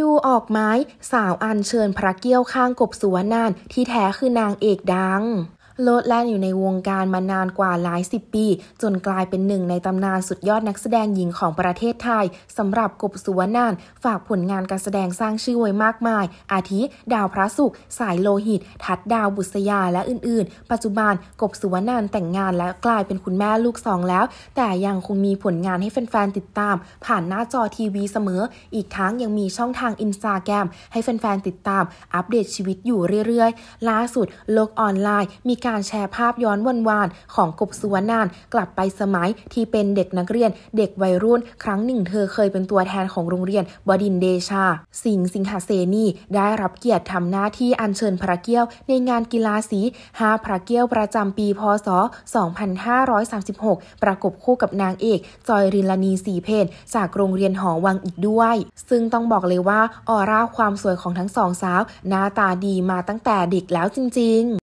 ดูออกไหมสาวอันเชิญพระเกี้ยวข้างกบสุวนันที่แท้คือนางเอกดังโลดแล่นอยู่ในวงการมานานกว่าหลายสิบปี จนกลายเป็นหนึ่งในตำนานสุดยอดนักแสดงหญิงของประเทศไทย สำหรับกบสุวรรณานฝากผลงานการแสดงสร้างชื่อไว้มากมาย อาทิ ดาวพระศุกร์สายโลหิตทัดดาวบุษยาและอื่นๆ ปัจจุบันกบสุวรรณานแต่งงานและกลายเป็นคุณแม่ลูกสองแล้ว แต่ยังคงมีผลงานให้แฟนๆติดตาม ผ่านหน้าจอทีวีเสมอ อีกทั้งยังมีช่องทางอินสตาแกรมให้แฟนๆติดตาม อัปเดตชีวิตอยู่เรื่อย ๆล่าสุด โลกออนไลน์ มีการการแชร์ภาพย้อนวันวานของกบสุวรรณานกลับไปสมัยที่เป็นเด็กนักเรียนเด็กวัยรุ่นครั้งหนึ่งเธอเคยเป็นตัวแทนของโรงเรียนบดินเดชา สิงสิงหาเซนีได้รับเกียรติทำหน้าที่อัญเชิญพระเกี้ยวในงานกีฬาสี หาพระเกี้ยวประจำปีพศ 2536 ประกบคู่กับนางเอกจอยรินลนีสีเพนจากโรงเรียนหอวังอีกด้วย ซึ่งต้องบอกเลยว่าออร่าความสวยของทั้งสองสาวหน้าตาดีมาตั้งแต่เด็กแล้วจริง ๆ